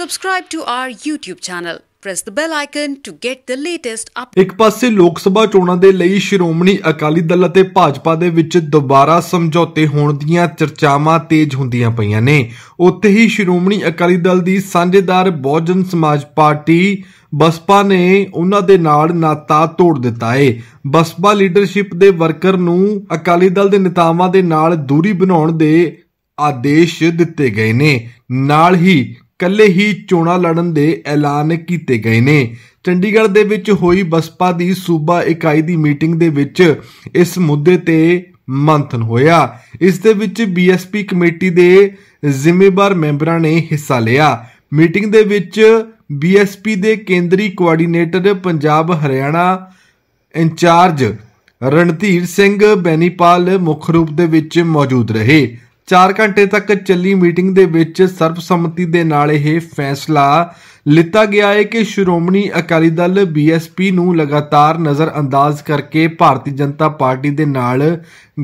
Subscribe to our YouTube channel. Press the bell icon to get the latest up ਇੱਕ ਪਾਸੇ ਲੋਕ ਸਭਾ ਚੋਣਾਂ ਦੇ ਲਈ ਸ਼੍ਰੋਮਣੀ ਅਕਾਲੀ ਦਲ ਅਤੇ ਭਾਜਪਾ ਦੇ ਵਿੱਚ ਦੁਬਾਰਾ ਸਮਝੌਤੇ ਹੋਣ ਦੀਆਂ ਚਰਚਾਵਾਂ ਤੇਜ਼ ਹੁੰਦੀਆਂ ਪਈਆਂ ਨੇ ਉੱਥੇ ਹੀ ਸ਼੍ਰੋਮਣੀ ਅਕਾਲੀ ਦਲ ਦੀ ਸਾਂਝੇਦਾਰ ਬਹੁਜਨ ਸਮਾਜ ਪਾਰਟੀ ਬਸਪਾ ਨੇ ਉਹਨਾਂ ਦੇ ਨਾਲ ਨਾਤਾ ਤੋੜ ਦਿੱਤਾ ਏ ਬਸਪਾ ਲੀਡਰਸ਼ਿਪ ਦੇ ਵਰਕਰ ਨੂੰ ਅਕਾਲੀ ਦਲ ਦੇ ਨੇਤਾਵਾਂ ਦੇ ਨਾਲ ਦੂਰੀ ਬਣਾਉਣ ਦੇ ਆਦੇਸ਼ ਦਿੱਤੇ ਗਏ ਨੇ ਨਾਲ ਹੀ ਕੱਲੇ ਹੀ ਚੋਣਾਂ ਲੜਨ ਦੇ ਐਲਾਨ ਕੀਤੇ ਗਏ ਨੇ ਚੰਡੀਗੜ੍ਹ ਦੇ ਵਿੱਚ ਹੋਈ ਬਸਪਾ ਦੀ ਸੂਬਾ ਇਕਾਈ ਦੀ ਮੀਟਿੰਗ ਦੇ ਵਿੱਚ ਇਸ ਮੁੱਦੇ ਤੇ ਮੰਥਨ ਹੋਇਆ ਇਸ ਦੇ ਵਿੱਚ ਬੀਐਸਪੀ ਕਮੇਟੀ ਦੇ ਜ਼ਿੰਮੇਵਾਰ ਮੈਂਬਰਾਂ ਨੇ ਹਿੱਸਾ ਲਿਆ ਮੀਟਿੰਗ ਦੇ ਵਿੱਚ ਬੀਐਸਪੀ ਦੇ ਕੇਂਦਰੀ ਕੋਆਰਡੀਨੇਟਰ ਪੰਜਾਬ ਹਰਿਆਣਾ ਇੰਚਾਰਜ ਰਣਧੀਰ ਸਿੰਘ ਬੈਨੀਪਾਲ ਮੁੱਖ ਰੂਪ ਦੇ ਵਿੱਚ ਮੌਜੂਦ ਰਹੇ 4 ਘੰਟੇ ਤੱਕ ਚੱਲੀ ਮੀਟਿੰਗ ਦੇ ਵਿੱਚ ਸਰਬਸੰਮਤੀ ਦੇ ਨਾਲ ਇਹ ਫੈਸਲਾ ਲਿੱਤਾ ਗਿਆ ਹੈ ਕਿ ਸ਼੍ਰੋਮਣੀ ਅਕਾਲੀ ਦਲ ਬੀਐਸਪੀ ਨੂੰ ਲਗਾਤਾਰ ਨਜ਼ਰਅੰਦਾਜ਼ ਕਰਕੇ ਭਾਰਤੀ ਜਨਤਾ ਪਾਰਟੀ ਦੇ ਨਾਲ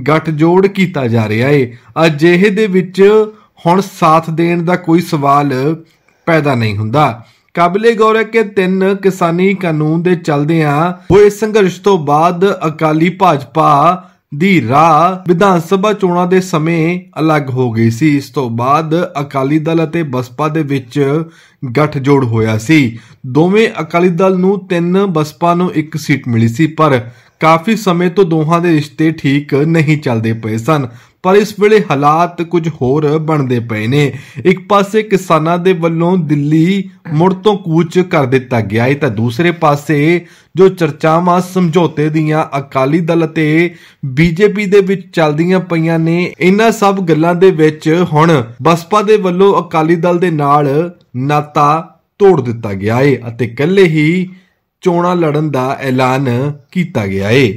ਗੱਠਜੋੜ ਕੀਤਾ ਜਾ ਰਿਹਾ ਹੈ ਅਜਿਹੇ ਦੇ ਵਿੱਚ ਹੁਣ ਸਾਥ ਦੇਣ ਦਾ ਕੋਈ ਸਵਾਲ ਪੈਦਾ ਨਹੀਂ ਹੁੰਦਾ ਕਾਬਲੇ ਗੌਰ ਹੈ ਕਿ ਤਿੰਨ ਕਿਸਾਨੀ ਕਾਨੂੰਨ ਦੇ ਉਹ ਹੋਏ ਸੰਘਰਸ਼ ਤੋਂ ਬਾਅਦ ਅਕਾਲੀ ਭਾਜਪਾ ਦੀ ਰਾਹ ਵਿਧਾਨ ਸਭਾ ਚੋਣਾਂ ਦੇ ਸਮੇਂ ਅਲੱਗ ਹੋ ਗਈ ਸੀ ਇਸ ਤੋਂ ਬਾਅਦ ਅਕਾਲੀ ਦਲ ਅਤੇ ਬਸਪਾ ਦੇ ਵਿੱਚ ਜੋੜ ਹੋਇਆ ਸੀ ਦੋਵੇਂ ਅਕਾਲੀ ਦਲ ਨੂੰ ਤਿੰਨ ਬਸਪਾ ਨੂੰ ਇੱਕ ਸੀਟ ਮਿਲੀ ਸੀ ਪਰ ਕਾਫੀ ਸਮੇਂ ਤੋਂ ਦੋਹਾਂ ਦੇ ਰਿਸ਼ਤੇ ਠੀਕ ਨਹੀਂ ਚੱਲਦੇ ਪਏ ਸਨ ਪਰ ਇਸ ਵੇਲੇ ਹਾਲਾਤ ਕੁਝ ਹੋਰ ਬਣਦੇ ਪਏ ਨੇ ਇੱਕ ਪਾਸੇ ਕਿਸਾਨਾਂ ਦੇ ਵੱਲੋਂ ਦਿੱਲੀ ਮੁੜ ਤੋਂ ਕੂਚ ਕਰ ਦਿੱਤਾ ਗਿਆ ਹੈ ਤਾਂ ਦੂਸਰੇ ਪਾਸੇ ਜੋ ਚਰਚਾਵਾਂ ਸਮਝੌਤੇ ਦੀਆਂ ਅਕਾਲੀ ਦਲ ਤੇ ਬੀਜੇਪੀ ਦੇ ਵਿੱਚ ਚੱਲਦੀਆਂ ਪਈਆਂ ਨੇ ਇਹਨਾਂ ਸਭ ਗੱਲਾਂ ਦੇ ਵਿੱਚ ਹੁਣ ਬਸਪਾ ਦੇ ਵੱਲੋਂ ਅਕਾਲੀ ਦਲ ਦੇ ਨਾਲ ਨਾਤਾ ਤੋੜ ਦਿੱਤਾ ਗਿਆ ਹੈ ਅਤੇ ਇਕੱਲੇ ਹੀ ਚੋਣਾਂ ਲੜਨ ਦਾ ਐਲਾਨ ਕੀਤਾ ਗਿਆ ਹੈ